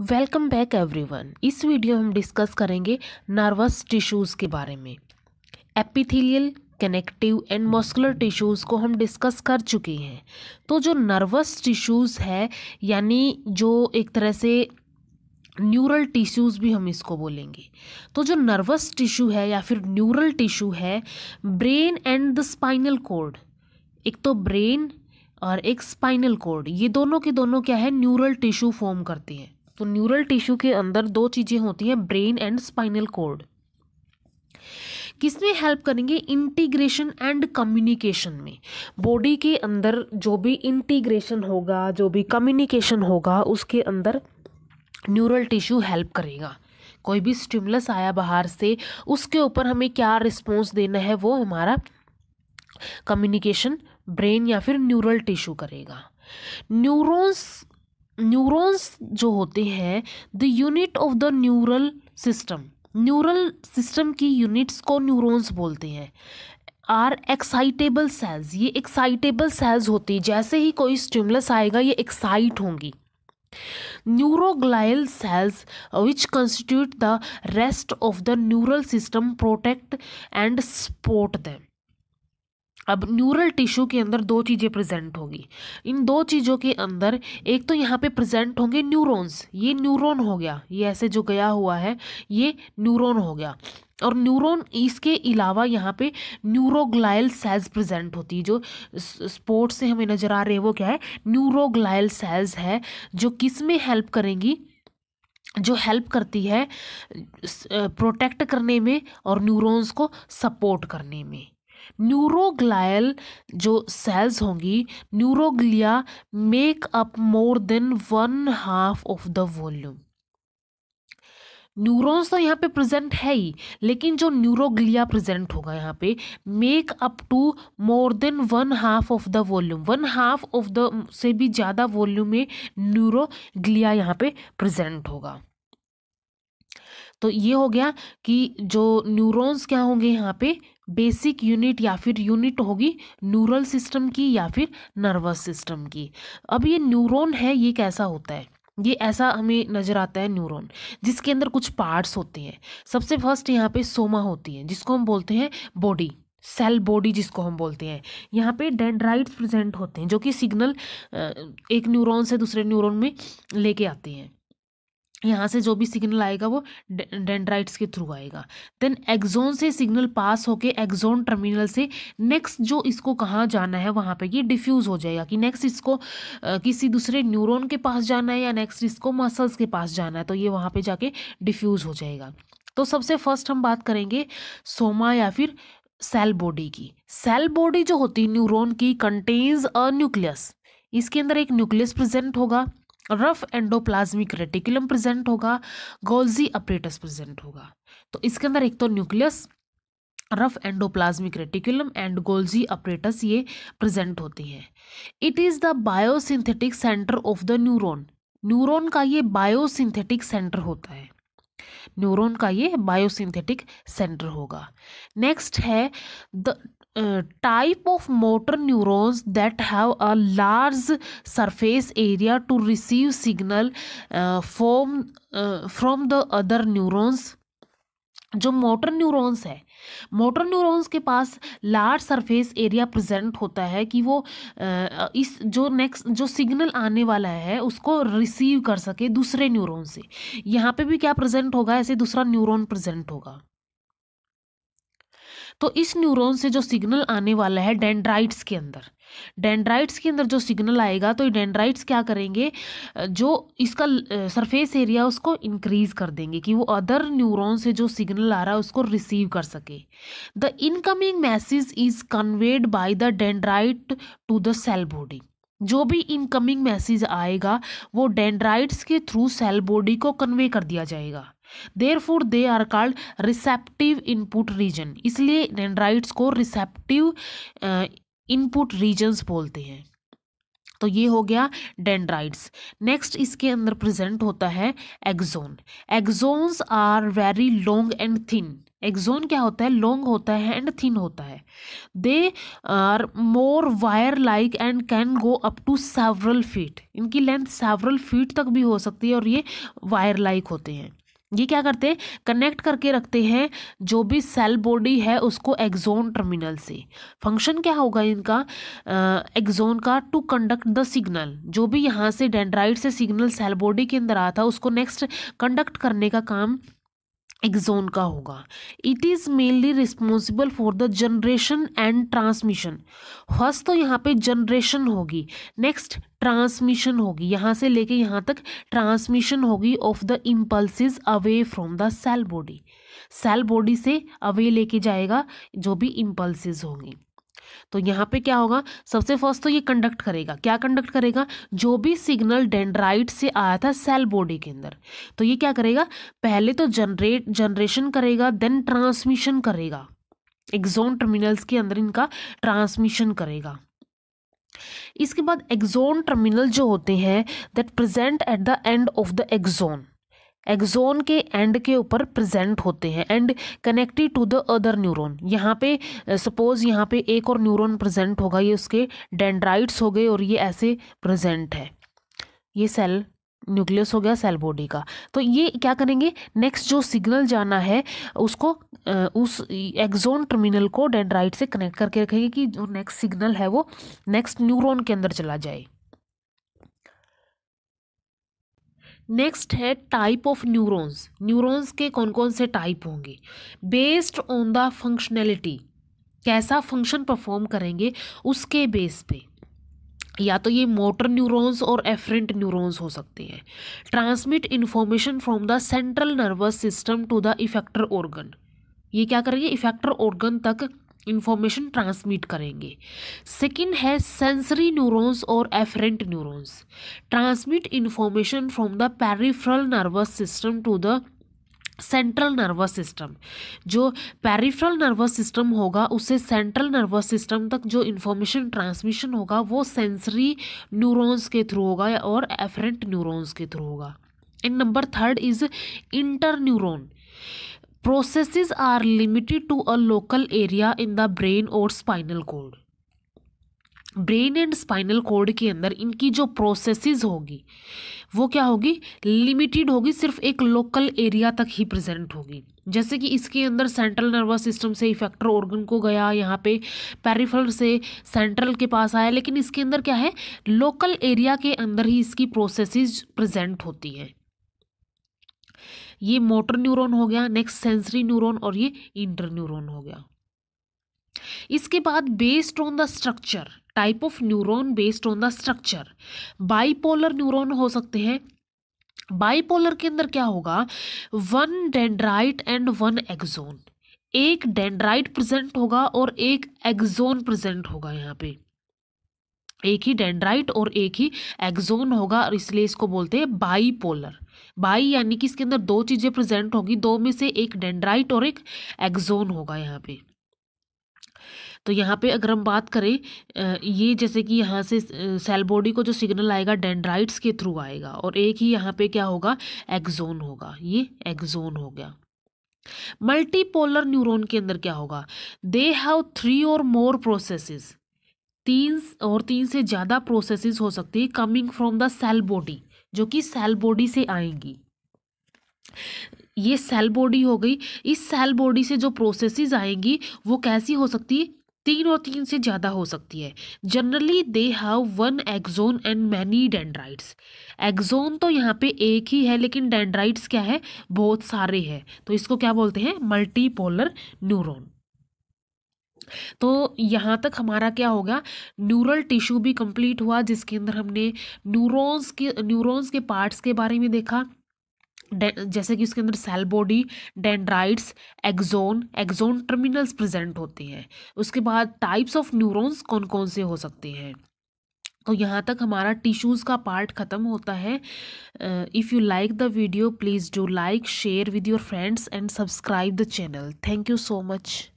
welcome back everyone इस video हम discuss करेंगे नर्वस टिश्यूज़ के बारे में epithelial connective and muscular tissues को हम डिस्कस कर चुके हैं तो जो नर्वस टिश्यूज़ है यानी जो एक तरह से न्यूरल टिश्यूज़ भी हम इसको बोलेंगे तो जो नर्वस टिश्यू है या फिर न्यूरल टिश्यू है brain and the spinal cord एक तो ब्रेन और एक स्पाइनल कोड ये दोनों के दोनों क्या है न्यूरल टिश्यू फॉर्म करते हैं तो न्यूरल टिश्यू के अंदर दो चीज़ें होती हैं ब्रेन एंड स्पाइनल कोड किसमें हेल्प करेंगे इंटीग्रेशन एंड कम्युनिकेशन में बॉडी के अंदर जो भी इंटीग्रेशन होगा जो भी कम्युनिकेशन होगा उसके अंदर न्यूरल टिश्यू हेल्प करेगा कोई भी स्टिमुलस आया बाहर से उसके ऊपर हमें क्या रिस्पॉन्स देना है वो हमारा कम्युनिकेशन ब्रेन या फिर न्यूरल टिश्यू करेगा न्यूरोन्स न्यूरॉन्स जो होते हैं the unit of the neural system neural system की यूनिट्स को न्यूरॉन्स बोलते हैं आर एक्साइटेबल सेल्स ये एक्साइटेबल सेल्स होती है जैसे ही कोई स्टिमुलस आएगा ये एक्साइट होंगी neuroglial cells which constitute the rest of the neural system protect and support them अब न्यूरल टिश्यू के अंदर दो चीज़ें प्रेजेंट होगी इन दो चीज़ों के अंदर एक तो यहाँ पे प्रेजेंट होंगे न्यूरॉन्स ये न्यूरॉन हो गया ये ऐसे जो गया हुआ है ये न्यूरॉन हो गया और न्यूरॉन इसके अलावा यहाँ पे न्यूरोग्लायल सेल्स प्रेजेंट होती है जो स्पोर्ट्स से हमें नज़र आ रहे हैं वो क्या है न्यूरोग्लायल सेल्स है जो किस में हेल्प करेंगी जो हेल्प करती है प्रोटेक्ट करने में और न्यूरॉन्स को सपोर्ट करने में न्यूरोग्लायल जो सेल्स होंगी neuroglia make up more than one half of the volume neurons तो यहाँ पे प्रेजेंट है ही लेकिन जो न्यूरोग्लिया प्रेजेंट होगा यहाँ पे make up to more than one half of the volume one half of the से भी ज़्यादा वॉल्यूम में न्यूरोग्लिया यहाँ पे प्रेजेंट होगा तो ये हो गया कि जो न्यूरॉन्स क्या होंगे यहाँ पे बेसिक यूनिट या फिर यूनिट होगी न्यूरल सिस्टम की या फिर नर्वस सिस्टम की अब ये न्यूरॉन है ये कैसा होता है ये ऐसा हमें नज़र आता है न्यूरॉन जिसके अंदर कुछ पार्ट्स होते हैं सबसे फर्स्ट यहाँ पे सोमा होती है जिसको हम बोलते हैं बॉडी सेल बॉडी जिसको हम बोलते हैं यहाँ पे डेंड्राइट्स प्रेजेंट होते हैं जो कि सिग्नल एक न्यूरॉन से दूसरे न्यूरॉन में लेके आते हैं यहाँ से जो भी सिग्नल आएगा वो डेंड्राइट्स के थ्रू आएगा देन एक्जोन से सिग्नल पास होके एक्जोन टर्मिनल से नेक्स्ट जो इसको कहाँ जाना है वहाँ पे ये डिफ्यूज़ हो जाएगा कि नेक्स्ट इसको किसी दूसरे न्यूरॉन के पास जाना है या नेक्स्ट इसको मसल्स के पास जाना है तो ये वहाँ पर जाके डिफ्यूज़ हो जाएगा तो सबसे फर्स्ट हम बात करेंगे सोमा या फिर सेल बॉडी की सेल बॉडी जो होती है न्यूरोन की कंटेन्स अ न्यूक्लियस इसके अंदर एक न्यूक्लियस प्रेजेंट होगा रफ एंडोप्लाज्मिक रेटिकुलम प्रेजेंट होगा गोल्जी अपरेटस प्रेजेंट होगा तो इसके अंदर एक तो nucleus rough endoplasmic reticulum and Golgi apparatus ये प्रेजेंट होती है it is the biosynthetic centre of the neuron neuron का ये बायोसिंथेटिक सेंटर होता है न्यूरॉन का ये बायोसिंथेटिक सेंटर होगा नेक्स्ट है the type of motor neurons that have a large surface area to receive signal form from the other neurons जो motor neurons है मोटर न्यूरॉन्स के पास लार्ज सरफेस एरिया प्रेजेंट होता है कि वो इस जो नेक्स्ट जो सिग्नल आने वाला है उसको रिसीव कर सके दूसरे न्यूरॉन से यहाँ पे भी क्या प्रेजेंट होगा ऐसे दूसरा न्यूरॉन प्रेजेंट होगा तो इस न्यूरॉन से जो सिग्नल आने वाला है डेंड्राइट्स के अंदर डेंड्राइट्स के अंदर जो सिग्नल आएगा तो डेंड्राइट्स क्या करेंगे जो इसका सरफेस एरिया उसको इंक्रीज कर देंगे कि वो अदर न्यूरॉन से जो सिग्नल आ रहा है उसको रिसीव कर सके the incoming message is conveyed by the dendrite to the cell body जो भी इनकमिंग मैसेज आएगा वो डेंड्राइट्स के थ्रू सेल बॉडी को कन्वे कर दिया जाएगा therefore they are called receptive input region इसलिए डेंड्राइट्स को रिसेप्टिव इनपुट रीजन्स बोलते हैं तो ये हो गया डेंड्राइड्स नेक्स्ट इसके अंदर प्रेजेंट होता है axon axons are very long and thin axon क्या होता है लॉन्ग होता है एंड थिन होता है they are more wire like and can go up to several feet इनकी लेंथ सेवरल फीट तक भी हो सकती है और ये वायर लाइक होते हैं ये क्या करते हैं कनेक्ट करके रखते हैं जो भी सेल बॉडी है उसको एक्जोन टर्मिनल से फंक्शन क्या होगा इनका एक्जोन का टू कंडक्ट द सिग्नल जो भी यहाँ से डेंड्राइड से सिग्नल सेल बॉडी के अंदर आता उसको नेक्स्ट कंडक्ट करने का काम एक्जोन का होगा it is mainly responsible for the generation and transmission first तो यहाँ पे जनरेशन होगी नेक्स्ट ट्रांसमिशन होगी यहाँ से लेके यहाँ तक ट्रांसमिशन होगी of the impulses away from the cell body cell body से अवे लेके जाएगा जो भी इम्पल्सिस होंगी तो यहाँ पे क्या होगा सबसे फर्स्ट तो ये कंडक्ट करेगा क्या कंडक्ट करेगा जो भी सिग्नल डेंड्राइट से आया था सेल बॉडी के अंदर तो ये क्या करेगा पहले तो जनरेट जनरेशन करेगा देन ट्रांसमिशन करेगा एग्जोन टर्मिनल्स के अंदर इनका ट्रांसमिशन करेगा इसके बाद एग्जोन टर्मिनल जो होते हैं that present at the end of the axon axon के एंड के ऊपर प्रेजेंट होते हैं and connected to the other neuron यहाँ पे सपोज uh, यहाँ पे एक और न्यूरॉन प्रेजेंट होगा ये उसके डेंड्राइट्स हो गए और ये ऐसे प्रेजेंट है ये सेल न्यूक्लियस हो गया सेल बॉडी का तो ये क्या करेंगे नेक्स्ट जो सिग्नल जाना है उसको uh, उस एक्जोन टर्मिनल को डेंड्राइट से कनेक्ट करके रखेंगे कि जो नेक्स्ट सिग्नल है वो नेक्स्ट न्यूरॉन के अंदर चला जाए नेक्स्ट है टाइप ऑफ न्यूरॉन्स न्यूरॉन्स के कौन कौन से टाइप होंगे बेस्ड ऑन द फंक्शनैलिटी कैसा फंक्शन परफॉर्म करेंगे उसके बेस पे या तो ये मोटर न्यूरॉन्स और एफरेंट न्यूरॉन्स हो सकते हैं transmit information from the central nervous system to the effector organ ये क्या करेंगे इफेक्टर ऑर्गन तक इन्फॉर्मेशन ट्रांसमिट करेंगे सेकंड है सेंसरी न्यूरॉन्स और efferent neurons transmit information from the peripheral nervous system to the central nervous system जो peripheral nervous system होगा उससे सेंट्रल नर्वस सिस्टम तक जो इन्फॉर्मेशन ट्रांसमिशन होगा वो सेंसरी न्यूरॉन्स के थ्रू होगा और एफरेंट न्यूरॉन्स के थ्रू होगा and number third is inter neuron processes are limited to a local area in the brain or spinal cord brain and spinal cord के अंदर इनकी जो प्रोसेसेस होगी वो क्या होगी लिमिटेड होगी सिर्फ एक लोकल एरिया तक ही प्रेजेंट होगी जैसे कि इसके अंदर सेंट्रल नर्वस सिस्टम से इफेक्टर ऑर्गन को गया यहाँ पे पेरिफल से सेंट्रल के पास आया लेकिन इसके अंदर क्या है लोकल एरिया के अंदर ही इसकी प्रोसेसेस प्रेजेंट होती हैं ये मोटर न्यूरॉन हो गया नेक्स्ट सेंसरी न्यूरॉन और ये इंटर न्यूरोन हो गया इसके बाद based on the structure type of neuron based on the structure bipolar neuron हो सकते हैं बाईपोलर के अंदर क्या होगा one dendrite and one axon एक डेंड्राइट प्रेजेंट होगा और एक एक्जोन प्रेजेंट होगा यहाँ पे एक ही डेंड्राइट और एक ही एक्जोन होगा और इसलिए इसको बोलते हैं बाई पोलर बाई यानी कि इसके अंदर दो चीज़ें प्रेजेंट होंगी दो में से एक डेंड्राइट और एक एक्जोन होगा यहाँ पे तो यहाँ पे अगर हम बात करें ये जैसे कि यहाँ से सेल बॉडी को जो सिग्नल आएगा डेंड्राइट्स के थ्रू आएगा और एक ही यहाँ पे क्या होगा एक्जोन होगा ये एक्जोन हो गया मल्टीपोलर न्यूरॉन के अंदर क्या होगा दे हैव थ्री और मोर प्रोसेसेस तीन और तीन से ज़्यादा प्रोसेसेस हो सकती है coming from the cell body जो कि सेल बॉडी से आएंगी ये सेल बॉडी हो गई इस सेल बॉडी से जो प्रोसेसेस आएंगी वो कैसी हो सकती है तीन और तीन से ज़्यादा हो सकती है generally they have one axon and many dendrites axon तो यहाँ पे एक ही है लेकिन डेंड्राइट्स क्या है बहुत सारे हैं तो इसको क्या बोलते हैं मल्टीपोलर न्यूरोन तो यहाँ तक हमारा क्या होगा न्यूरल टिश्यू भी कंप्लीट हुआ जिसके अंदर हमने न्यूरॉन्स के न्यूरॉन्स के पार्ट्स के बारे में देखा जैसे कि उसके अंदर cell body dendrites axon axon terminals present होते हैं उसके बाद टाइप्स ऑफ न्यूरॉन्स कौन कौन से हो सकते हैं तो यहाँ तक हमारा टिश्यूज़ का पार्ट ख़त्म होता है if you like the video please do like share with your friends and subscribe the channel thank you so much